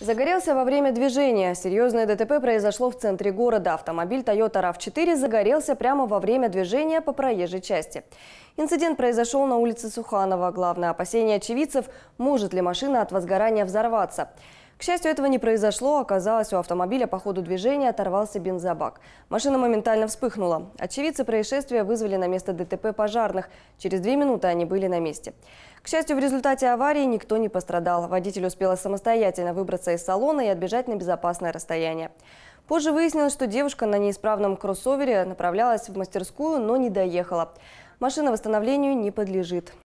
Загорелся во время движения. Серьезное ДТП произошло в центре города. Автомобиль Toyota RAV4 загорелся прямо во время движения по проезжей части. Инцидент произошел на улице Суханова. Главное опасение очевидцев – может ли машина от возгорания взорваться. К счастью, этого не произошло. Оказалось, у автомобиля по ходу движения оторвался бензобак. Машина моментально вспыхнула. Очевидцы происшествия вызвали на место ДТП пожарных. Через две минуты они были на месте. К счастью, в результате аварии никто не пострадал. Водитель успела самостоятельно выбраться из салона и отбежать на безопасное расстояние. Позже выяснилось, что девушка на неисправном кроссовере направлялась в мастерскую, но не доехала. Машина восстановлению не подлежит.